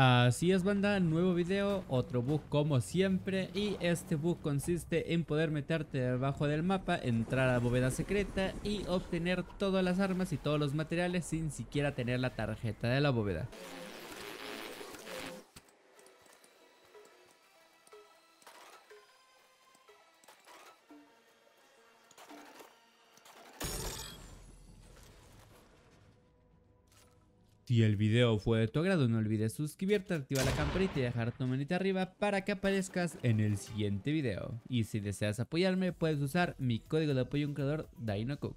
Así es banda, nuevo video, otro bug como siempre y este bug consiste en poder meterte debajo del mapa, entrar a la bóveda secreta y obtener todas las armas y todos los materiales sin siquiera tener la tarjeta de la bóveda. Si el video fue de tu agrado, no olvides suscribirte, activar la campanita y dejar tu manita arriba para que aparezcas en el siguiente video. Y si deseas apoyarme, puedes usar mi código de apoyo a un creador DinoCook.